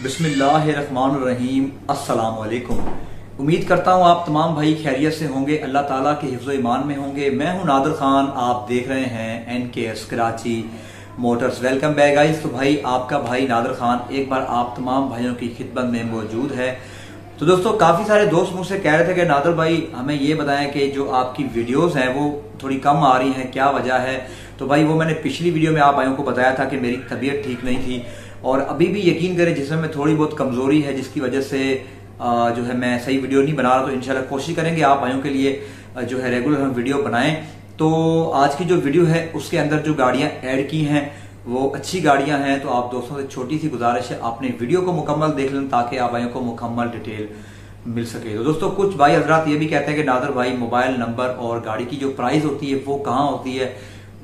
बसमीम असल उम्मीद करता हूँ आप तमाम भाई खैरियत से होंगे अल्लाह ताला के हिफ्ज़ ईमान में होंगे मैं हूँ नादर खान आप देख रहे हैं N K S Karachi Motors welcome back guys तो भाई आपका भाई नादर खान एक बार आप तमाम भाइयों की खिदमत में मौजूद है तो दोस्तों काफ़ी सारे दोस्त मुझसे कह रहे थे कि नादर भाई हमें ये बताएं कि जो आपकी वीडियोस हैं वो थोड़ी कम आ रही हैं क्या वजह है तो भाई वो मैंने पिछली वीडियो में आप भाइयों को बताया था कि मेरी तबीयत ठीक नहीं थी और अभी भी यकीन करें जिसमें मैं थोड़ी बहुत कमजोरी है जिसकी वजह से जो है मैं सही वीडियो नहीं बना रहा तो इनशाला कोशिश करेंगे आप भाइयों के लिए जो है रेगुलर हम वीडियो बनाएं तो आज की जो वीडियो है उसके अंदर जो गाड़ियां ऐड की हैं वो अच्छी गाड़ियां हैं तो आप दोस्तों से छोटी सी गुजारिश है आपने वीडियो को मुकम्मल देख लें ताकि आप भाइयों को मुकम्मल डिटेल मिल सके तो दोस्तों कुछ भाई हजरात ये भी कहते हैं कि नादर भाई मोबाइल नंबर और गाड़ी की जो प्राइस होती है वो कहाँ होती है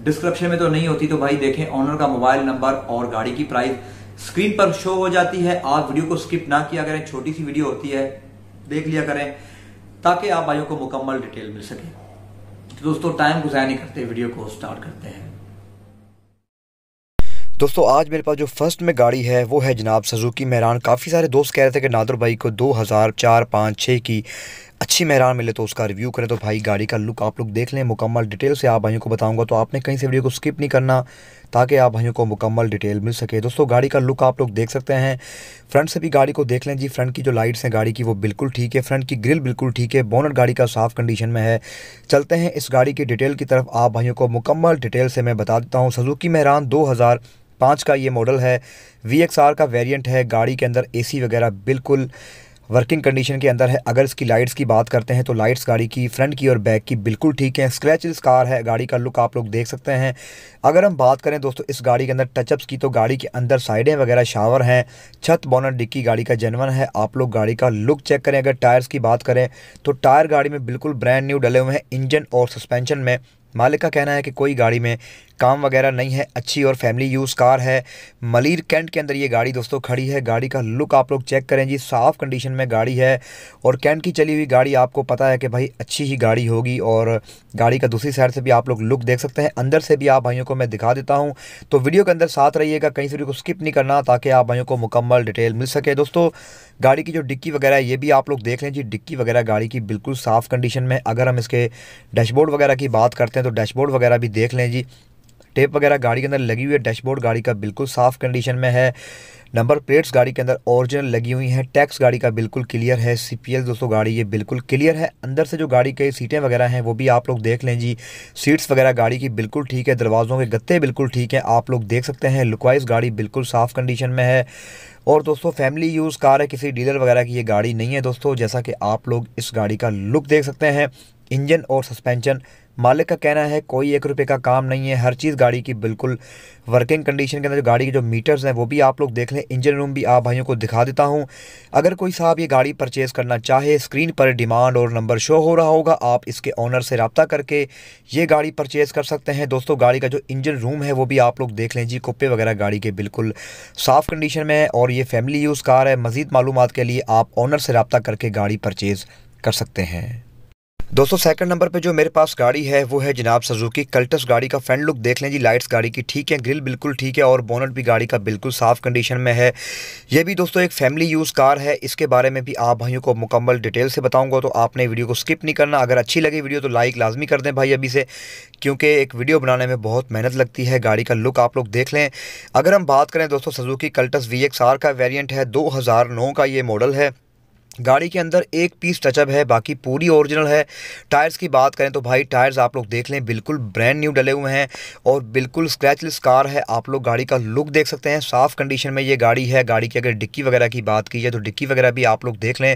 डिस्क्रिप्शन में तो नहीं होती तो भाई देखें ऑनर का मोबाइल नंबर और गाड़ी की प्राइस स्क्रीन पर शो हो जाती है आप वीडियो को स्किप ना किया करें छोटी सी वीडियो होती है देख लिया करें ताकि आप भाइयों को मुकम्मल डिटेल मिल सके तो दोस्तों टाइम गुजार नहीं करते वीडियो को स्टार्ट करते हैं दोस्तों आज मेरे पास जो फर्स्ट में गाड़ी है वो है जनाब सजुकी मेहरान काफ़ी सारे दोस्त कह रहे थे कि नादुर भाई को दो हज़ार चार पाँच छः की अच्छी मैरान मिले तो उसका रिव्यू करें तो भाई गाड़ी का लुक आप लोग देख लें मुकम्मल डिटेल से आप भाइयों को बताऊंगा तो आपने कहीं से वीडियो को स्किप नहीं करना ताकि आप भाइयों को मुकम्मल डिटेल मिल सके दोस्तों गाड़ी का लुक आप लोग देख सकते हैं फ्रंट से भी गाड़ी को देख लें जी फ्रंट की जो लाइट्स हैं गाड़ी की वो बिल्कुल ठीक है फ्रंट की ग्रिल बिल्कुल ठीक है बोनट गाड़ी का साफ कंडीशन में है चलते हैं इस गाड़ी की डिटेल की तरफ आप भाइयों को मुकम्मल डिटेल से मैं बता देता हूँ सजुकी मेहरान दो पाँच का ये मॉडल है वी का वेरिएंट है गाड़ी के अंदर एसी वगैरह बिल्कुल वर्किंग कंडीशन के अंदर है अगर इसकी लाइट्स की बात करते हैं तो लाइट्स गाड़ी की फ्रंट की और बैक की बिल्कुल ठीक है स्क्रैच कार है गाड़ी का लुक आप लोग देख सकते हैं अगर हम बात करें दोस्तों इस गाड़ी के अंदर टचअप्स की तो गाड़ी के अंदर साइडें वगैरह शावर हैं छत बॉनर डिक्की गाड़ी का जनवन है आप लोग गाड़ी का लुक चेक करें अगर टायर्स की बात करें तो टायर गाड़ी में बिल्कुल ब्रांड न्यू डले हुए हैं इंजन और सस्पेंशन में मालिक का कहना है कि कोई गाड़ी में काम वगैरह नहीं है अच्छी और फैमिली यूज़ कार है मलिर कैंट के अंदर ये गाड़ी दोस्तों खड़ी है गाड़ी का लुक आप लोग चेक करें जी साफ़ कंडीशन में गाड़ी है और कैंट की चली हुई गाड़ी आपको पता है कि भाई अच्छी ही गाड़ी होगी और गाड़ी का दूसरी साइड से भी आप लोग लुक देख सकते हैं अंदर से भी आप भाइयों को मैं दिखा देता हूँ तो वीडियो के अंदर साथ रहिएगा कहीं से भी को स्किप नहीं करना ताकि आप भाइयों को मुकम्मल डिटेल मिल सके दोस्तों गाड़ी की जो डिक्की वगैरह ये भी आप लोग देख लें जी डिक्की वगैरह गाड़ी की बिल्कुल साफ़ कंडीशन में अगर हम इसके डैशबोर्ड वगैरह की बात करते हैं तो डैशबोर्ड वगैरह भी देख लें जी टेप वगैरह गाड़ी के अंदर लगी हुई है डैशबोर्ड गाड़ी का बिल्कुल साफ कंडीशन में है नंबर प्लेट्स गाड़ी के अंदर ओरिजिनल लगी हुई हैं टैक्स गाड़ी का बिल्कुल क्लियर है सी दोस्तों गाड़ी ये बिल्कुल क्लियर है अंदर से जो गाड़ी के सीटें वगैरह हैं वो भी आप लोग देख लें जी सीट्स वगैरह गाड़ी की बिल्कुल ठीक है दरवाज़ों के गत्ते बिल्कुल ठीक हैं आप लोग देख सकते हैं लुकवाइज गाड़ी बिल्कुल साफ़ कंडीशन में है और दोस्तों फैमिली यूज़ कार है किसी डीलर वगैरह की ये गाड़ी नहीं है दोस्तों जैसा कि आप लोग इस गाड़ी का लुक देख सकते हैं इंजन और सस्पेंशन मालिक का कहना है कोई एक रुपये का काम नहीं है हर चीज़ गाड़ी की बिल्कुल वर्किंग कंडीशन के अंदर जो गाड़ी के जो मीटर्स हैं वो भी आप लोग देख लें इंजन रूम भी आप भाइयों को दिखा देता हूँ अगर कोई साहब ये गाड़ी परचेज़ करना चाहे स्क्रीन पर डिमांड और नंबर शो हो रहा होगा आप इसके ऑनर से रबता करके ये गाड़ी परचेज़ कर सकते हैं दोस्तों गाड़ी का जो इंजन रूम है वो भी आप लोग देख लें जी कुप्पे वगैरह गाड़ी के बिल्कुल साफ़ कंडीशन में है और ये फैमिली यूज़ कार है मज़ीद मालूम के लिए आप ऑनर से रबता करके गाड़ी परचेज़ कर सकते हैं दोस्तों सेकंड नंबर पे जो मेरे पास गाड़ी है वो है जनाब सजुकी कल्टस गाड़ी का फ्रंट लुक देख लें जी लाइट्स गाड़ी की ठीक है ग्रिल बिल्कुल ठीक है और बोनट भी गाड़ी का बिल्कुल साफ़ कंडीशन में है ये भी दोस्तों एक फैमिली यूज़ कार है इसके बारे में भी आप भाइयों को मुकम्मल डिटेल से बताऊँगा तो आपने वीडियो को स्किप नहीं करना अगर अच्छी लगी वीडियो तो लाइक लाजमी कर दें भाई अभी से क्योंकि एक वीडियो बनाने में बहुत मेहनत लगती है गाड़ी का लुक आप लोग देख लें अगर हम बात करें दोस्तों सजुकी कल्टस वी का वेरियंट है दो का ये मॉडल है गाड़ी के अंदर एक पीस टचअप है बाकी पूरी ओरिजिनल है टायर्स की बात करें तो भाई टायर्स आप लोग देख लें बिल्कुल ब्रांड न्यू डले हुए हैं और बिल्कुल स्क्रैचलेस कार है आप लोग गाड़ी का लुक देख सकते हैं साफ़ कंडीशन में ये गाड़ी है गाड़ी की अगर डिक्की वगैरह की बात की जाए तो डिक्की वगैरह भी आप लोग देख लें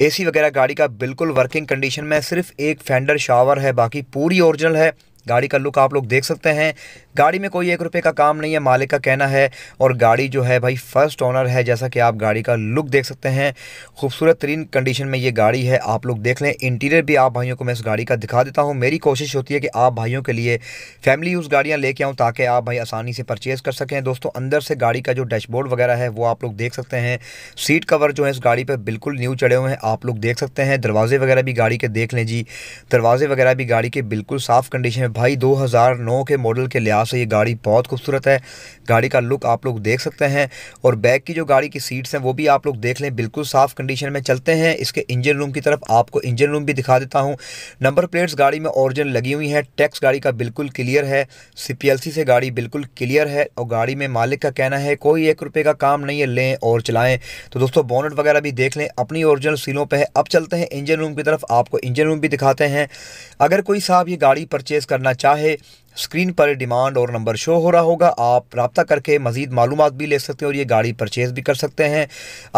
ए वगैरह गाड़ी का बिल्कुल वर्किंग कंडीशन में सिर्फ एक फेंडर शावर है बाकी पूरी ओरिजिनल है गाड़ी का लुक आप लोग देख सकते हैं गाड़ी में कोई एक रुपये का काम नहीं है मालिक का कहना है और गाड़ी जो है भाई फर्स्ट ऑनर है जैसा कि आप गाड़ी का लुक देख सकते हैं खूबसूरत तरीन कंडीशन में ये गाड़ी है आप लोग देख लें इंटीरियर भी आप भाइयों को मैं इस गाड़ी का दिखा देता हूँ मेरी कोशिश होती है कि आप भाइयों के लिए फैमिली यूज़ गाड़ियाँ लेके आऊँ ताकि आप भाई आसानी से परचेज़ कर सकें दोस्तों अंदर से गाड़ी का जो डैशबोर्ड वगैरह है वो आप लोग देख सकते हैं सीट कवर जो है इस गाड़ी पर बिल्कुल न्यू चढ़े हुए हैं आप लोग देख सकते हैं दरवाजे वगैरह भी गाड़ी के देख लें जी दरवाजे वगैरह भी गाड़ी के बिल्कुल साफ़ कंडीशन है भाई दो के मॉडल के लिहाज लिहाज से ये गाड़ी बहुत खूबसूरत है गाड़ी का लुक आप लोग देख सकते हैं और बैक की जो गाड़ी की सीट्स हैं वो भी आप लोग देख लें बिल्कुल साफ़ कंडीशन में चलते हैं इसके इंजन रूम की तरफ आपको इंजन रूम भी दिखा देता हूँ नंबर प्लेट्स गाड़ी में ओरिजिनल लगी हुई हैं टैक्स गाड़ी का बिल्कुल क्लियर है सी से गाड़ी बिल्कुल क्लियर है और गाड़ी में मालिक का कहना है कोई एक रुपये का काम नहीं है लें और चलाएँ तो दोस्तों बोनट वगैरह भी देख लें अपनी ओरिजिनल सीलों पर है अब चलते हैं इंजन रूम की तरफ आपको इंजन रूम भी दिखाते हैं अगर कोई साहब ये गाड़ी परचेज़ करना चाहे स्क्रीन पर डिमांड और नंबर शो हो रहा होगा आप रबता करके मज़ीद मालूम भी ले सकते हैं और ये गाड़ी परचेज़ भी कर सकते हैं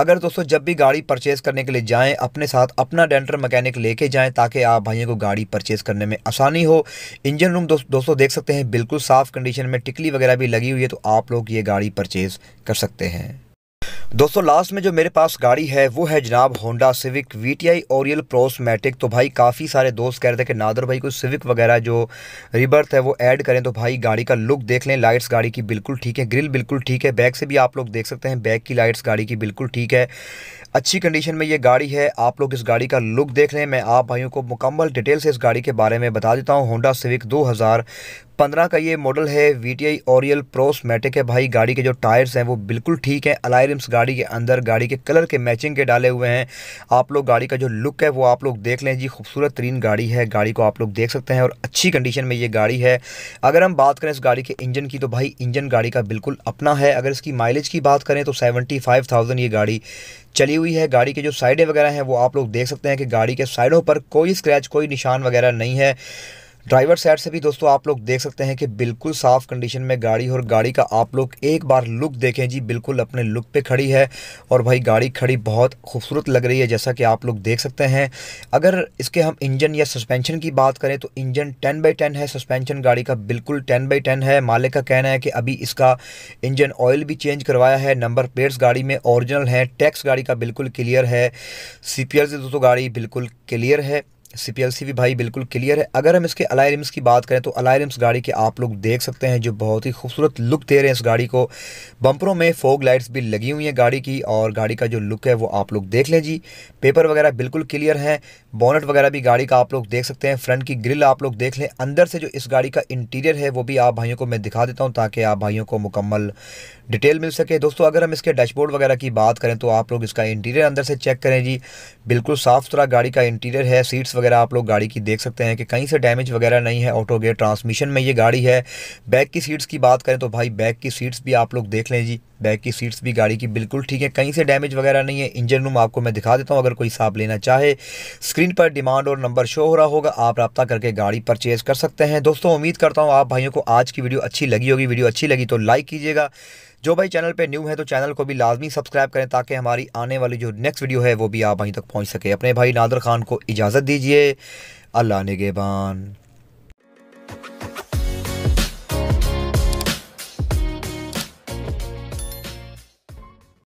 अगर दोस्तों जब भी गाड़ी परचेज़ करने के लिए जाएँ अपने साथ अपना डेंटर मकैनिक लेके जाएँ ताकि आप भाइयों को गाड़ी परचेज़ करने में आसानी हो इंजन रूम दोस्तों देख सकते हैं बिल्कुल साफ़ कंडीशन में टिकली वगैरह भी लगी हुई है तो आप लोग ये गाड़ी परचेज़ कर सकते हैं दोस्तों लास्ट में जो मेरे पास गाड़ी है वो है जनाब Honda Civic V T I Oriel Prosmatec तो भाई काफ़ी सारे दोस्त कह रहे थे कि नादर भाई कोई सिविक वगैरह जो रिबर्थ है वो ऐड करें तो भाई गाड़ी का लुक देख लें लाइट्स गाड़ी की बिल्कुल ठीक है ग्रिल बिल्कुल ठीक है बैक से भी आप लोग देख सकते हैं बैक की लाइट्स गाड़ी की बिल्कुल ठीक है अच्छी कंडीशन में ये गाड़ी है आप लोग इस गाड़ी का लुक देख लें मैं आप भाइयों को मुकम्मल डिटेल से इस गाड़ी के बारे में बता देता हूँ होंडा सिविक दो पंद्रह का ये मॉडल है V T I Oriel Prosmatec है भाई गाड़ी के जो टायर्स हैं वो बिल्कुल ठीक है अलायरिम्स गाड़ी के अंदर गाड़ी के कलर के मैचिंग के डाले हुए हैं आप लोग गाड़ी का जो लुक है वो आप लोग देख लें जी खूबसूरत तरीन गाड़ी है गाड़ी को आप लोग देख सकते हैं और अच्छी कंडीशन में ये गाड़ी है अगर हम बात करें इस गाड़ी के इंजन की तो भाई इंजन गाड़ी का बिल्कुल अपना है अगर इसकी माइलेज की बात करें तो सेवेंटी फाइव थाउजेंड ये गाड़ी चली हुई है गाड़ी के जो साइडें वगैरह हैं वो आप लोग देख सकते हैं कि गाड़ी के साइडों पर कोई स्क्रैच कोई निशान वगैरह नहीं है ड्राइवर साइड से भी दोस्तों आप लोग देख सकते हैं कि बिल्कुल साफ कंडीशन में गाड़ी और गाड़ी का आप लोग एक बार लुक देखें जी बिल्कुल अपने लुक पे खड़ी है और भाई गाड़ी खड़ी बहुत खूबसूरत लग रही है जैसा कि आप लोग देख सकते हैं अगर इसके हम इंजन या सस्पेंशन की बात करें तो इंजन टेन बाई टेन है सस्पेंशन गाड़ी का बिल्कुल टेन बाई टेन है मालिक का कहना है कि अभी इसका इंजन ऑयल भी चेंज करवाया है नंबर प्लेट्स गाड़ी में ऑरिजिनल है टैक्स गाड़ी का बिल्कुल क्लियर है सी से दोस्तों गाड़ी बिल्कुल क्लियर है सी भी भाई बिल्कुल क्लियर है अगर हम इसके अलाय रिम्स की बात करें तो अलाय रिम्स गाड़ी के आप लोग देख सकते हैं जो बहुत ही खूबसूरत लुक दे रहे हैं इस गाड़ी को बम्परों में फोग लाइट्स भी लगी हुई हैं गाड़ी की और गाड़ी का जो लुक है वो आप लोग देख लें जी पेपर वगैरह बिल्कुल क्लियर है बॉनट वगैरह भी गाड़ी का आप लोग देख सकते हैं फ्रंट की ग्रिल आप लोग देख लें अंदर से जो इस गाड़ी का इंटीरियर है वो भी आप भाइयों को मैं दिखा देता हूँ ताकि आप भाइयों को मुकम्मल डिटेल मिल सके दोस्तों अगर हम इसके डैशबोर्ड वगैरह की बात करें तो आप लोग इसका इंटीरियर अंदर से चेक करें जी बिल्कुल साफ़ सुथरा गाड़ी का इंटीरियर है सीट्स वगैरह आप लोग गाड़ी की देख सकते हैं कि कहीं से डैमेज वगैरह नहीं है ऑटो गेट ट्रांसमिशन में ये गाड़ी है बैक की सीट्स की बात करें तो भाई बैक की सीट्स भी आप लोग देख लें जी बैक की सीट्स भी गाड़ी की बिल्कुल ठीक है कहीं से डैमेज वगैरह नहीं है इंजन रूम आपको मैं दिखा देता हूँ अगर कोई साहब लेना चाहे स्क्रीन पर डिमांड और नंबर शो हो रहा होगा आप रब्ता करके गाड़ी परचेज़ कर सकते हैं दोस्तों उम्मीद करता हूँ आप भाइयों को आज की वीडियो अच्छी लगी होगी वीडियो अच्छी लगी तो लाइक कीजिएगा जो भाई चैनल पे न्यू है तो चैनल को भी लाजमी सब्सक्राइब करें ताकि हमारी आने वाली जो नेक्स्ट वीडियो है वो भी आप वहीं तक पहुंच सके अपने भाई नादर खान को इजाज़त दीजिए अल्लाह नगेबान